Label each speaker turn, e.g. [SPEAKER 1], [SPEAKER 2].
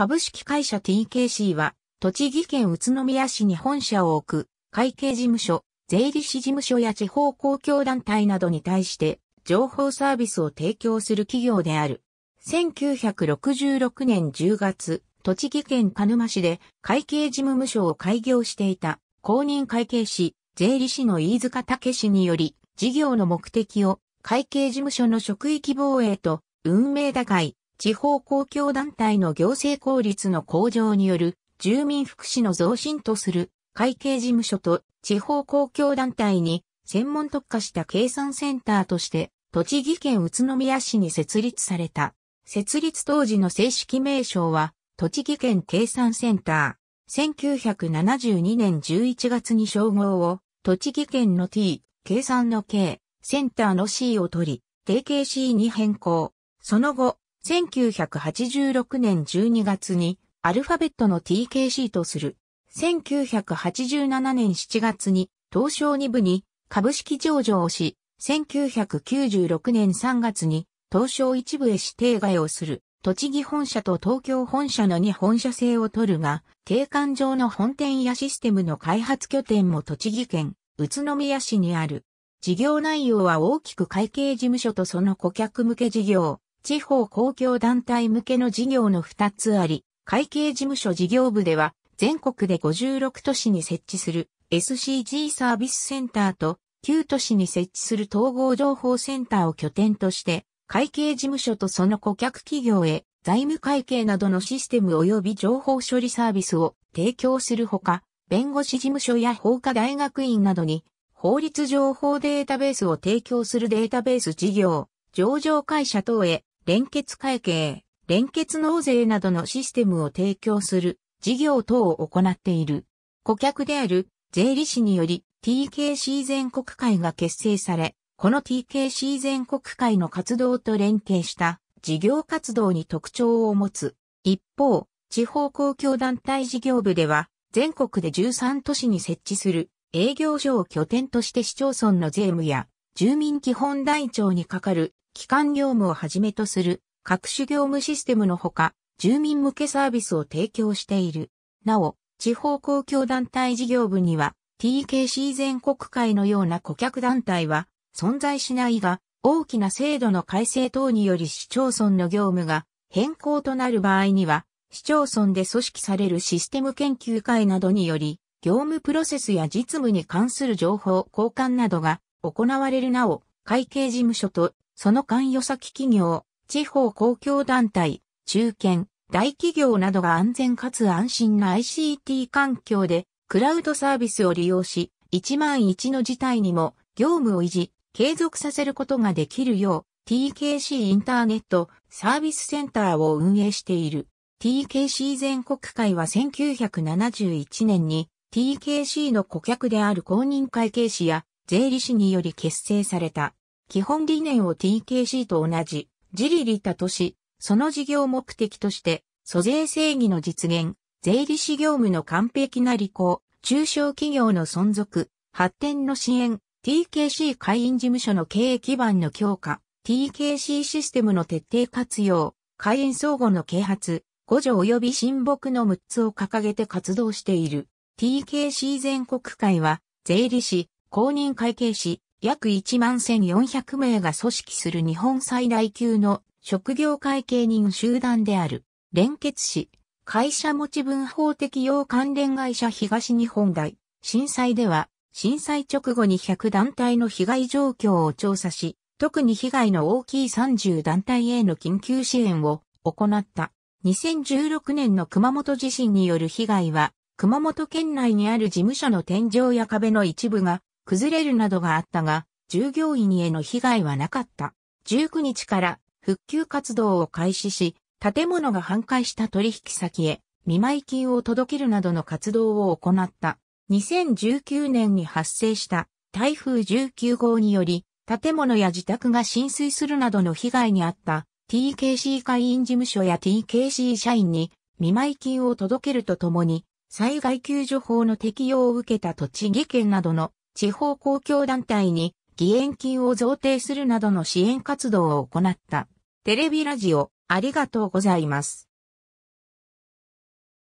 [SPEAKER 1] 株式会社 TKC は、栃木県宇都宮市に本社を置く、会計事務所、税理士事務所や地方公共団体などに対して、情報サービスを提供する企業である。1966年10月、栃木県鹿沼市で会計事務所を開業していた公認会計士、税理士の飯塚武氏により、事業の目的を会計事務所の職域防衛と運命打開、地方公共団体の行政効率の向上による住民福祉の増進とする会計事務所と地方公共団体に専門特化した計算センターとして栃木県宇都宮市に設立された。設立当時の正式名称は栃木県計算センター。1972年11月に称号を栃木県の T、計算の K、センターの C を取り、定型 C に変更。その後、1986年12月にアルファベットの TKC とする。1987年7月に東証2部に株式上場をし、1996年3月に東証1部へ指定外をする。栃木本社と東京本社の2本社制を取るが、定款上の本店やシステムの開発拠点も栃木県宇都宮市にある。事業内容は大きく会計事務所とその顧客向け事業、地方公共団体向けの事業の2つあり、会計事務所事業部では、全国で56都市に設置する SCG サービスセンターと、9都市に設置する統合情報センターを拠点として、会計事務所とその顧客企業へ財務会計などのシステム及び情報処理サービスを提供するほか、弁護士事務所や法科大学院などに法律情報データベースを提供するデータベース事業、上場会社等へ連結会計、連結納税などのシステムを提供する事業等を行っている。顧客である税理士により TKC 全国会が結成され、この TKC 全国会の活動と連携した事業活動に特徴を持つ。一方、地方公共団体事業部では、全国で13都市に設置する営業所を拠点として市町村の税務や住民基本台帳に係る基幹業務をはじめとする各種業務システムのほか、住民向けサービスを提供している。なお、地方公共団体事業部には TKC 全国会のような顧客団体は存在しないが、大きな制度の改正等により市町村の業務が変更となる場合には、市町村で組織されるシステム研究会などにより、業務プロセスや実務に関する情報交換などが行われるなお、会計事務所とその関与先企業、地方公共団体、中堅、大企業などが安全かつ安心な ICT 環境で、クラウドサービスを利用し、1万1の事態にも業務を維持、継続させることができるよう、TKC インターネットサービスセンターを運営している。TKC 全国会は1971年に TKC の顧客である公認会計士や税理士により結成された。基本理念を TKC と同じ、自利利他とし、その事業目的として、租税正義の実現、税理士業務の完璧な履行、中小企業の存続、発展の支援、TKC 会員事務所の経営基盤の強化、TKC システムの徹底活用、会員相互の啓発、五条及び親睦の6つを掲げて活動している。TKC 全国会は、税理士、公認会計士、約1万1400名が組織する日本最大級の職業会計人集団である。連結市、会社持ち分法適用関連会社東日本大震災では、震災直後に100団体の被害状況を調査し、特に被害の大きい30団体への緊急支援を行った。2016年の熊本地震による被害は、熊本県内にある事務所の天井や壁の一部が崩れるなどがあったが、従業員への被害はなかった。19日から復旧活動を開始し、建物が半壊した取引先へ見舞い金を届けるなどの活動を行った。2019年に発生した台風19号により、建物や自宅が浸水するなどの被害に遭った TKC 会員事務所や TKC 社員に見舞い金を届けるとともに、災害救助法の適用を受けた栃木県などの地方公共団体に義援金を贈呈するなどの支援活動を行った。テレビラジオ、ありがとうございます。